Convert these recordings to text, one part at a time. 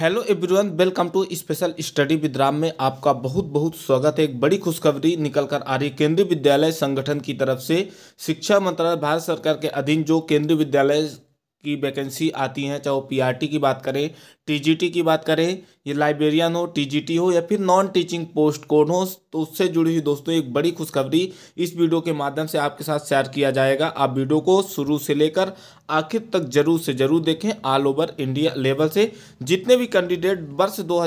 hello everyone welcome to special study with Ram में आपका बहुत बहुत स्वागत है एक बड़ी खुशखबरी निकल कर आ रही केंद्रीय विद्यालय संगठन की तरफ से शिक्षा मंत्रालय भारत सरकार के अधीन जो केंद्रीय विद्यालय की वैकेंसी आती हैं चाहे वो पीआरटी की बात करें टीजीटी की बात करें ये लाइब्रेरियन हो टीजीटी हो या फिर नॉन टीचिंग पोस्ट कोड हो तो उससे जुड़ी हुई दोस्तों एक बड़ी खुशखबरी इस वीडियो के माध्यम से आपके साथ शेयर किया जाएगा आप वीडियो को शुरू से लेकर आखिर तक जरूर से जरूर देखें ऑल ओवर इंडिया लेवल से जितने भी कैंडिडेट वर्ष दो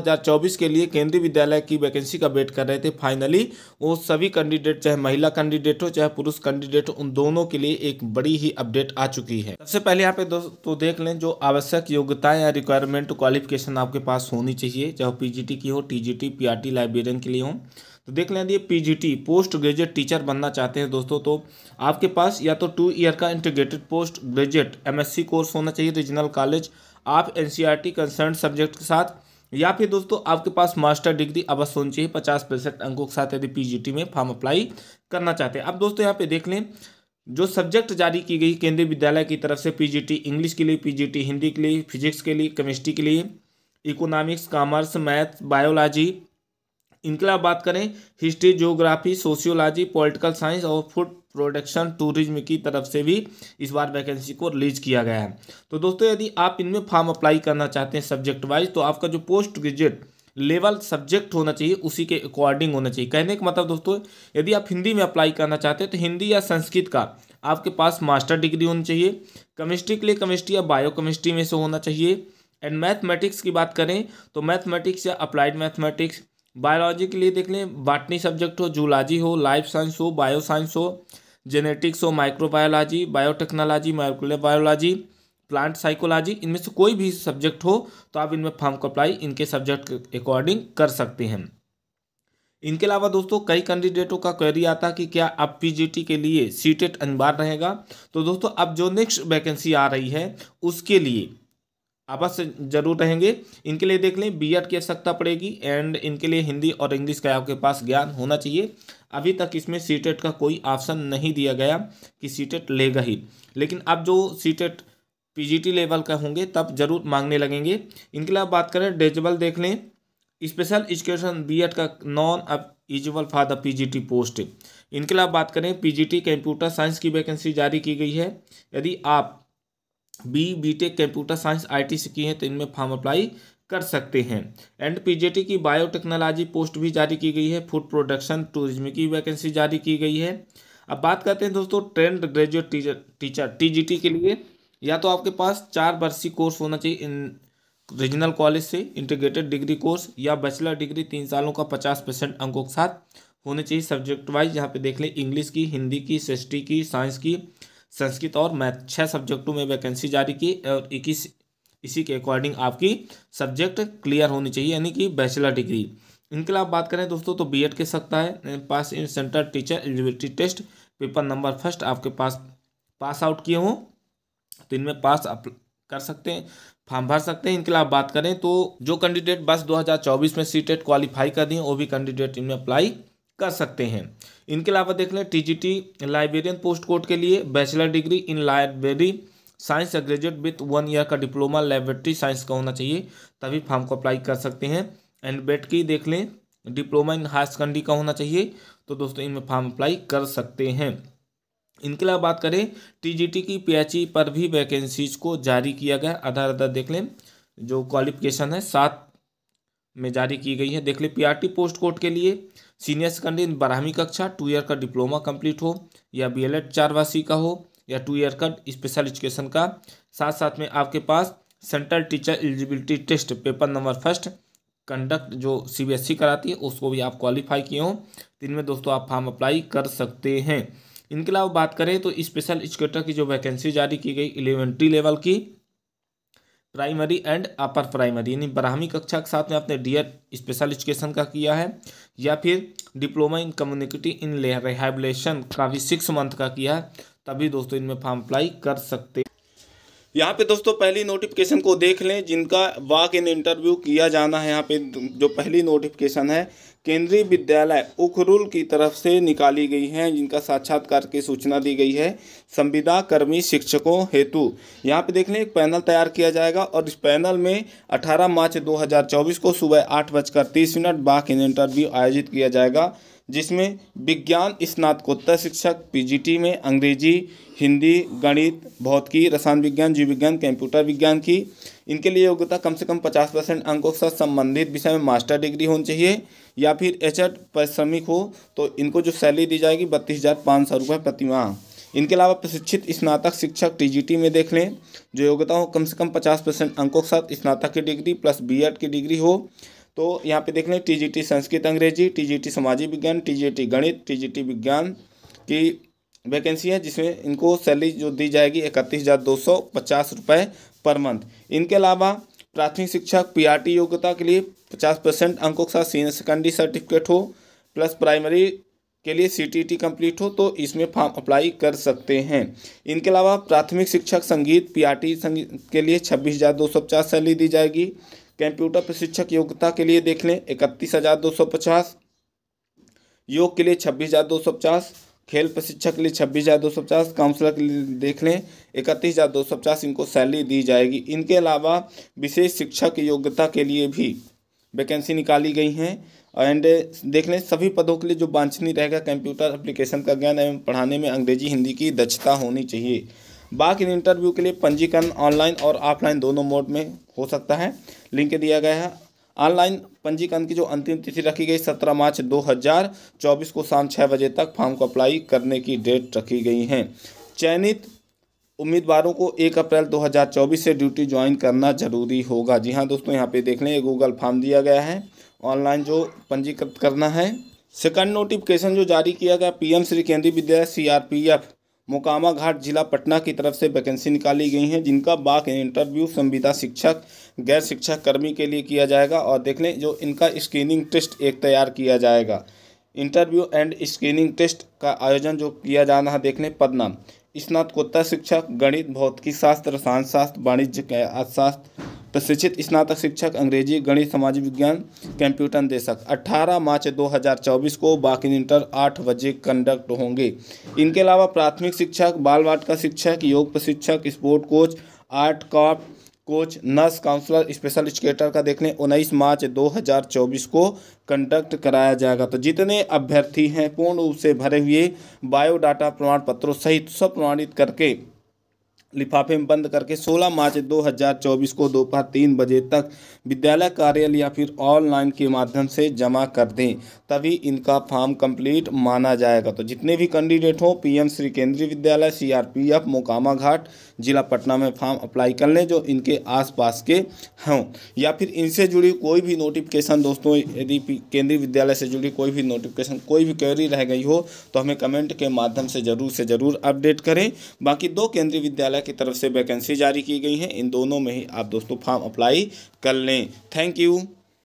के लिए केंद्रीय विद्यालय की वैकेंसी का वेट कर रहे थे फाइनली वो सभी कैंडिडेट चाहे महिला कैंडिडेट हो चाहे पुरुष कैंडिडेट उन दोनों के लिए एक बड़ी ही अपडेट आ चुकी है सबसे पहले यहाँ पे दोस्तों देख लें जो आवश्यक योग्यताएं या रिक्वायरमेंट क्वालिटी क्वालिफिकेशन आपके पास होनी चाहिए चाहे पीजीटी की हो टीजीटी पीआरटी लाइब्रेरियन के लिए हो तो देख लें पीजीटी पोस्ट ग्रेजुएट टीचर बनना चाहते हैं दोस्तों तो आपके पास या तो टू ईयर का integrated post graduate MSc course होना चाहिए रीजनल तो कॉलेज आप एनसीईआरटी कंसर्न सब्जेक्ट के साथ या फिर दोस्तों आपके पास मास्टर डिग्री अवश्य होनी चाहिए पचास परसेंट अंकों के साथ यदि पीजीटी में फॉर्म अप्लाई करना चाहते हैं अब दोस्तों यहाँ पे देख लें जो सब्जेक्ट जारी की गई केंद्रीय विद्यालय की तरफ से पीजीटी इंग्लिश के लिए पीजीटी हिंदी के लिए फिजिक्स के लिए केमिस्ट्री के लिए इकोनॉमिक्स कॉमर्स मैथ बायोलॉजी इनके अलावा बात करें history geography sociology political science और फूड प्रोडक्शन टूरिज्म की तरफ से भी इस बार वैकेंसी को रिलीज किया गया है तो दोस्तों यदि आप इनमें फॉर्म अप्लाई करना चाहते हैं सब्जेक्ट वाइज तो आपका जो पोस्ट ग्रेजुएट लेवल सब्जेक्ट होना चाहिए उसी के अकॉर्डिंग होना चाहिए कहने का मतलब दोस्तों यदि आप हिंदी में अप्लाई करना चाहते हैं तो हिंदी या संस्कृत का आपके पास मास्टर डिग्री होनी चाहिए केमिस्ट्री के लिए केमिस्ट्री या बायो केमिस्ट्री में से होना चाहिए एंड मैथमेटिक्स की बात करें तो मैथमेटिक्स या अप्लाइड मैथमेटिक्स बायोलॉजी के लिए देख लें बाटनी सब्जेक्ट हो जूलॉजी हो लाइफ साइंस हो बायो साइंस हो जेनेटिक्स हो माइक्रोबायोलॉजी बायोटेक्नोलॉजी माइक्रोले बायोलॉजी प्लांट साइकोलॉजी इनमें से कोई भी सब्जेक्ट हो तो आप इनमें फॉर्म को अप्लाई इनके सब्जेक्ट के अकॉर्डिंग कर सकते हैं इनके अलावा दोस्तों कई कैंडिडेटों का क्वेरी आता है कि क्या अब पीजीटी के लिए सीटेट अनिवार्य रहेगा तो दोस्तों अब जो नेक्स्ट वैकेंसी आ रही है उसके लिए अवश्य जरूर रहेंगे इनके लिए देख लें बीएड की आवश्यकता पड़ेगी एंड इनके लिए हिंदी और इंग्लिश का आपके पास ज्ञान होना चाहिए अभी तक इसमें सीटेट का कोई ऑप्शन नहीं दिया गया कि सीटेट लेगा ही लेकिन अब जो सीटेट पीजीटी लेवल का होंगे तब जरूर मांगने लगेंगे इनके अलावा बात करें डेजबल देख लें स्पेशल एजुकेशन बीएड का non eligible for the PGT post इनके अलावा बात करें पीजीटी कंप्यूटर साइंस की वैकेंसी जारी की गई है यदि आप B BTech computer science IT से की हैं तो इनमें फॉर्म अप्लाई कर सकते हैं एंड पीजीटी की बायोटेक्नोलॉजी पोस्ट भी जारी की गई है फूड प्रोडक्शन टूरिज्म की वैकेंसी जारी की गई है अब बात करते हैं दोस्तों trained graduate teacher teacher T के लिए या तो आपके पास चार वर्षीय कोर्स होना चाहिए इन रीजनल कॉलेज से इंटीग्रेटेड डिग्री कोर्स या बैचलर डिग्री तीन सालों का पचास परसेंट अंकों के साथ होने चाहिए सब्जेक्ट वाइज यहाँ पे देख लें इंग्लिश की हिंदी की हिस्ट्री की साइंस की संस्कृत और मैथ छः सब्जेक्टों में वैकेंसी जारी की और इक्कीस इसी के अकॉर्डिंग आपकी सब्जेक्ट क्लियर होनी चाहिए यानी कि बैचलर डिग्री इनके अलावा बात करें दोस्तों तो बीएड के सकता है pass in center teacher eligibility test paper number first आपके पास पास आउट किए हों तो इनमें पास कर सकते हैं फॉर्म भर सकते हैं इनके अलावा बात करें तो जो कैंडिडेट बस 2024 में सी टेट क्वालिफाई कर दिए वो भी कैंडिडेट इनमें अप्लाई कर सकते हैं इनके अलावा देख लें टीजीटी लाइब्रेरियन पोस्ट कोड के लिए bachelor degree in library science या ग्रेजुएट विथ वन ईयर का डिप्लोमा लेबोरेटरी साइंस का होना चाहिए तभी फॉर्म को अप्लाई कर सकते हैं एंड बेट e की देख लें डिप्लोमा इन हायर सेकेंडरी का होना चाहिए तो दोस्तों इनमें फॉर्म अप्लाई कर सकते हैं इनके अलावा बात करें टीजीटी की पीएचई e पर भी वैकेंसीज को जारी किया गया आधार आधार देख लें जो क्वालिफिकेशन है सात में जारी की गई है देख लें पीआरटी पोस्ट कोड के लिए सीनियर सेकेंडरी बारहवीं कक्षा टू ईयर का डिप्लोमा कंप्लीट हो या बी एल एड का हो या टू ईयर का स्पेशल एजुकेशन का साथ साथ में आपके पास central teacher eligibility test paper number first conduct जो सी e कराती है उसको भी आप क्वालिफाई किए हों तीन में दोस्तों आप फॉर्म अप्लाई कर सकते हैं इनके अलावा बात करें तो स्पेशल एजुकेटर की जो वैकेंसी जारी की गई एलिमेंट्री लेवल की प्राइमरी एंड अपर प्राइमरी यानी बारहवीं कक्षा के साथ में आपने डी स्पेशल एजुकेशन का किया है या फिर डिप्लोमा इन कम्युनिकिटी इन रिहेबलेशन का भी सिक्स मंथ का किया है तभी दोस्तों इनमें फॉर्म अप्लाई कर सकते यहाँ पे दोस्तों पहली नोटिफिकेशन को देख लें जिनका वाक इन इंटरव्यू किया जाना है यहाँ पे जो पहली नोटिफिकेशन है केंद्रीय विद्यालय उखरुल की तरफ से निकाली गई है जिनका साक्षात्कार की सूचना दी गई है संविदा कर्मी शिक्षकों हेतु यहाँ पे देख लें एक पैनल तैयार किया जाएगा और इस पैनल में 18 मार्च 2024 को सुबह आठ बजकर तीस मिनट वाक इन इंटरव्यू आयोजित किया जाएगा जिसमें विज्ञान स्नातकोत्तर शिक्षक पीजीटी में अंग्रेजी हिंदी गणित भौतिकी रसायन विज्ञान जीव विज्ञान कंप्यूटर विज्ञान की इनके लिए योग्यता कम से कम पचास परसेंट अंकों के साथ संबंधित विषय में मास्टर डिग्री होनी चाहिए या फिर एच एड परिश्रमिक हो तो इनको जो सैलरी दी जाएगी बत्तीस हज़ार पाँच सौ रुपये प्रतिमाह इनके अलावा प्रशिक्षित स्नातक शिक्षक टीजीटी में देख लें जो योग्यता हो कम से कम पचास परसेंट अंकों के साथ स्नातक की डिग्री प्लस बीएड की डिग्री हो तो यहाँ पे देख लें टी संस्कृत अंग्रेजी टी सामाजिक विज्ञान टी गणित टी विज्ञान की वैकेंसी है जिसमें इनको सैलरी जो दी जाएगी इकतीस हज़ार दो सौ पचास रुपये पर मंथ इनके अलावा प्राथमिक शिक्षक पीआरटी योग्यता के लिए पचास परसेंट अंकों के साथ सीनियर सेकेंडरी सर्टिफिकेट हो प्लस प्राइमरी के लिए सीटीटी कंप्लीट हो तो इसमें फॉर्म अप्लाई कर सकते हैं इनके अलावा प्राथमिक शिक्षक संगीत पीआरटी संगीत के लिए छब्बीस हज़ार दो सौ पचास सैलरी दी जाएगी कंप्यूटर प्रशिक्षक योग्यता के लिए देख लें इकतीस हज़ार दो सौ पचास योग के लिए छब्बीस हज़ार दो सौ पचास खेल प्रशिक्षक के लिए छब्बीस हज़ार दो सौ पचास काउंसलर के लिए देख लें इकतीस हज़ार दो सौ पचास इनको सैलरी दी जाएगी इनके अलावा विशेष शिक्षक योग्यता के लिए भी वैकेंसी निकाली गई हैं एंड देख लें सभी पदों के लिए जो वांछनीय रहेगा कंप्यूटर एप्लीकेशन का ज्ञान एवं पढ़ाने में अंग्रेजी हिंदी की दक्षता होनी चाहिए बाकी इंटरव्यू के लिए पंजीकरण ऑनलाइन और ऑफलाइन दोनों मोड में हो सकता है लिंक दिया गया है ऑनलाइन पंजीकरण की जो अंतिम तिथि रखी गई सत्रह मार्च दो हज़ार चौबीस को शाम छः बजे तक फॉर्म को अप्लाई करने की डेट रखी गई है चयनित उम्मीदवारों को एक अप्रैल 2024 से ड्यूटी ज्वाइन करना जरूरी होगा जी हाँ दोस्तों यहाँ पे देख लें गूगल फॉर्म दिया गया है ऑनलाइन जो पंजीकृत करना है सेकंड नोटिफिकेशन जो जारी किया गया पीएम श्री केंद्रीय विद्यालय सीआरपीएफ मोकामा घाट जिला पटना की तरफ से वैकेंसी निकाली गई हैं जिनका बाक इंटरव्यू संविदा शिक्षक गैर शिक्षा कर्मी के लिए किया जाएगा और देख लें जो इनका स्क्रीनिंग टेस्ट एक तैयार किया जाएगा इंटरव्यू एंड स्क्रीनिंग टेस्ट का आयोजन जो किया जा रहा देख लें पदना स्नातकोत्तर शिक्षक गणित भौतिकी शास्त्र रसायन शास्त्र वाणिज्य अर्थशास्त्र प्रशिक्षित स्नातक शिक्षक अंग्रेजी गणित समाज विज्ञान कंप्यूटर निदेशक 18 मार्च 2024 को बाकी इंटर आठ बजे कंडक्ट होंगे इनके अलावा प्राथमिक शिक्षक बाल का शिक्षक योग प्रशिक्षक स्पोर्ट कोच आर्ट कॉप coach nurse counsellor special educator का देखने उन्नीस मार्च 2024 को कंडक्ट कराया जाएगा तो जितने अभ्यर्थी हैं पूर्ण रूप से भरे हुए बायोडाटा प्रमाण पत्रों सहित सब प्रमाणित करके लिफाफे में बंद करके 16 मार्च 2024 को दोपहर तीन बजे तक विद्यालय कार्यालय या फिर ऑनलाइन के माध्यम से जमा कर दें तभी इनका फॉर्म कंप्लीट माना जाएगा तो जितने भी कैंडिडेट हों पीएम श्री केंद्रीय विद्यालय सीआरपीएफ मोकामा घाट जिला पटना में फॉर्म अप्लाई कर लें जो इनके आसपास के हों या फिर इनसे जुड़ी कोई भी नोटिफिकेशन दोस्तों यदि केंद्रीय विद्यालय से जुड़ी कोई भी नोटिफिकेशन कोई भी क्वेरी रह गई हो तो हमें कमेंट के माध्यम से ज़रूर से ज़रूर अपडेट करें बाकी दो केंद्रीय विद्यालय की तरफ से वैकेंसी जारी की गई हैं इन दोनों में ही आप दोस्तों फॉर्म अप्लाई कर लें थैंक यू